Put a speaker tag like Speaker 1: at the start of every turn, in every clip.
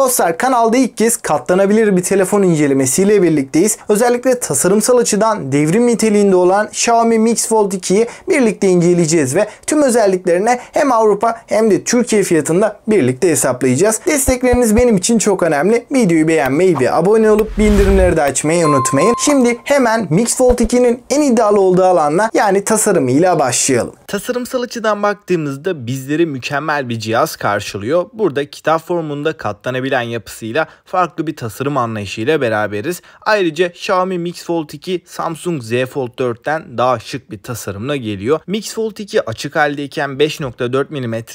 Speaker 1: Dostlar kanalda ilk kez katlanabilir bir telefon incelemesiyle birlikteyiz. Özellikle tasarımsal açıdan devrim niteliğinde olan Xiaomi Mix Fold 2'yi birlikte inceleyeceğiz ve tüm özelliklerine hem Avrupa hem de Türkiye fiyatında birlikte hesaplayacağız. Destekleriniz benim için çok önemli. Videoyu beğenmeyi ve abone olup bildirimleri de açmayı unutmayın. Şimdi hemen Mix Fold 2'nin en iddialı olduğu alanla yani tasarımıyla başlayalım. Tasarımsal açıdan baktığımızda bizleri mükemmel bir cihaz karşılıyor. Burada kitap formunda katlanabilir olabilen yapısıyla farklı bir tasarım anlayışıyla beraberiz. Ayrıca Xiaomi Mix Fold 2 Samsung Z Fold 4'ten daha şık bir tasarımla geliyor. Mix Fold 2 açık haldeyken 5.4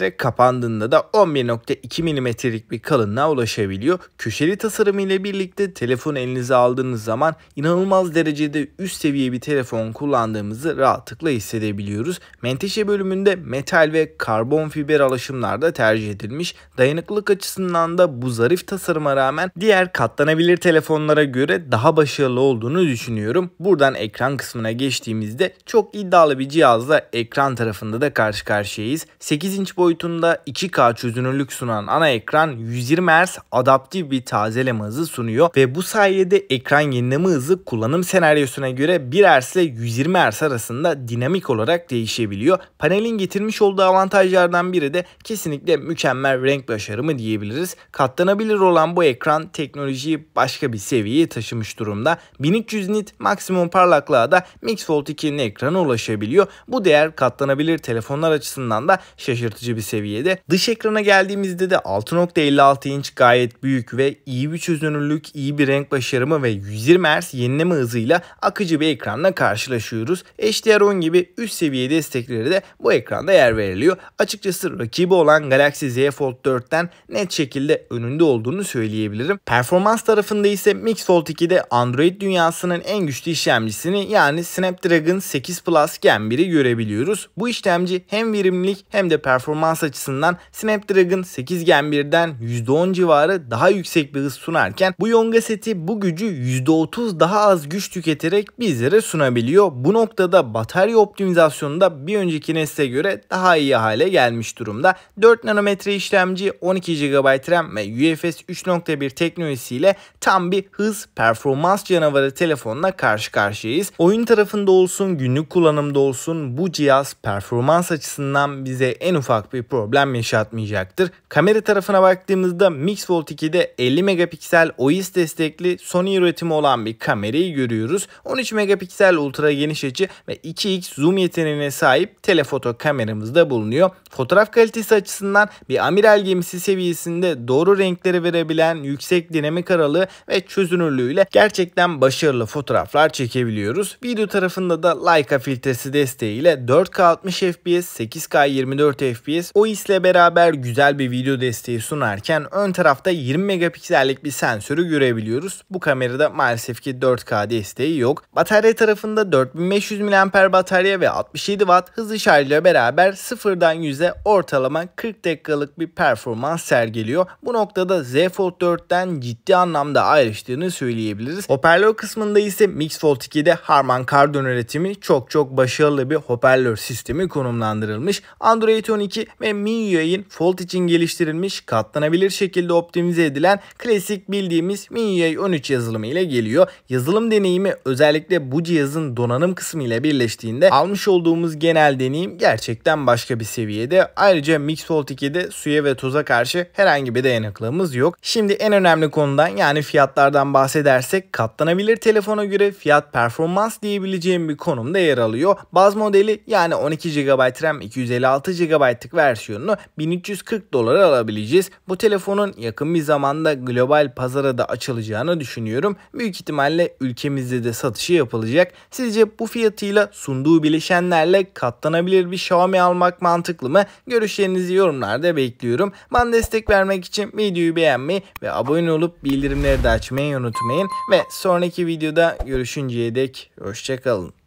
Speaker 1: mm kapandığında da 11.2 mm'lik bir kalınlığa ulaşabiliyor. Köşeli tasarımı ile birlikte telefon elinize aldığınız zaman inanılmaz derecede üst seviye bir telefon kullandığımızı rahatlıkla hissedebiliyoruz. Menteşe bölümünde metal ve karbon fiber alaşımlar da tercih edilmiş. Dayanıklılık açısından da bu zarif tasarıma rağmen diğer katlanabilir telefonlara göre daha başarılı olduğunu düşünüyorum. Buradan ekran kısmına geçtiğimizde çok iddialı bir cihazla ekran tarafında da karşı karşıyayız. 8 inç boyutunda 2K çözünürlük sunan ana ekran 120 Hz adaptif bir tazeleme hızı sunuyor ve bu sayede ekran yenileme hızı kullanım senaryosuna göre 1 Hz ile 120 Hz arasında dinamik olarak değişebiliyor. Panelin getirmiş olduğu avantajlardan biri de kesinlikle mükemmel renk başarımı diyebiliriz. Katlanabilir katlanabilir olan bu ekran teknolojiyi başka bir seviyeye taşımış durumda. 1300 nit maksimum parlaklığa da Mix Fold 2'nin ekranı ulaşabiliyor. Bu değer katlanabilir telefonlar açısından da şaşırtıcı bir seviyede. Dış ekrana geldiğimizde de 6.56 inç gayet büyük ve iyi bir çözünürlük, iyi bir renk başarımı ve 120 Hz yenileme hızıyla akıcı bir ekranla karşılaşıyoruz. HDR10 gibi üst seviye destekleri de bu ekranda yer veriliyor. Açıkçası rakibi olan Galaxy Z Fold 4'ten net şekilde önünü önde olduğunu söyleyebilirim. Performans tarafında ise Mix Fold 2'de Android dünyasının en güçlü işlemcisini yani Snapdragon 8 Plus Gen 1'i görebiliyoruz. Bu işlemci hem verimlilik hem de performans açısından Snapdragon 8 Gen 1'den %10 civarı daha yüksek bir hız sunarken bu Yonga seti bu gücü %30 daha az güç tüketerek bizlere sunabiliyor. Bu noktada batarya optimizasyonunda bir önceki nesle göre daha iyi hale gelmiş durumda. 4 nanometre işlemci, 12 GB RAM ve UFS 3.1 teknolojisiyle tam bir hız performans canavarı telefonla karşı karşıyayız. Oyun tarafında olsun, günlük kullanımda olsun bu cihaz performans açısından bize en ufak bir problem yaşatmayacaktır. Kamera tarafına baktığımızda Mixfold 2'de 50 megapiksel OIS destekli Sony üretimi olan bir kamerayı görüyoruz. 13 megapiksel ultra geniş açı ve 2x zoom yeteneğine sahip telefoto kameramızda bulunuyor. Fotoğraf kalitesi açısından bir amiral gemisi seviyesinde doğru renk renkleri verebilen, yüksek dinamik aralığı ve çözünürlüğüyle gerçekten başarılı fotoğraflar çekebiliyoruz. Video tarafında da Leica filtresi desteğiyle 4K 60 FPS, 8K 24 FPS o isle beraber güzel bir video desteği sunarken ön tarafta 20 megapiksellik bir sensörü görebiliyoruz. Bu kamerada maalesef ki 4K desteği yok. Batarya tarafında 4500 mAh batarya ve 67 Watt hızlı şarjla beraber sıfırdan 100'e ortalama 40 dakikalık bir performans sergiliyor. Bu noktada da Z Fold 4'ten ciddi anlamda ayrıştığını söyleyebiliriz. Hoparlör kısmında ise Mix Fold 2'de Harman Kardon üretimi çok çok başarılı bir hoparlör sistemi konumlandırılmış. Android 12 ve MIUI'nin Fold için geliştirilmiş katlanabilir şekilde optimize edilen klasik bildiğimiz MIUI 13 yazılımı ile geliyor. Yazılım deneyimi özellikle bu cihazın donanım kısmı ile birleştiğinde almış olduğumuz genel deneyim gerçekten başka bir seviyede. Ayrıca Mix Fold 2'de suya ve toza karşı herhangi bir dayanıklılığı imkanımız yok. Şimdi en önemli konudan yani fiyatlardan bahsedersek katlanabilir telefona göre fiyat performans diyebileceğim bir konumda yer alıyor. Baz modeli yani 12 GB RAM 256 GB'lık versiyonunu 1340 dolara alabileceğiz. Bu telefonun yakın bir zamanda global pazara da açılacağını düşünüyorum. Büyük ihtimalle ülkemizde de satışı yapılacak. Sizce bu fiyatıyla sunduğu bileşenlerle katlanabilir bir Xiaomi almak mantıklı mı? Görüşlerinizi yorumlarda bekliyorum. Ben destek vermek için videoyu videoyu beğenmeyi ve abone olup bildirimleri de açmayı unutmayın. Ve sonraki videoda görüşünceye dek hoşçakalın.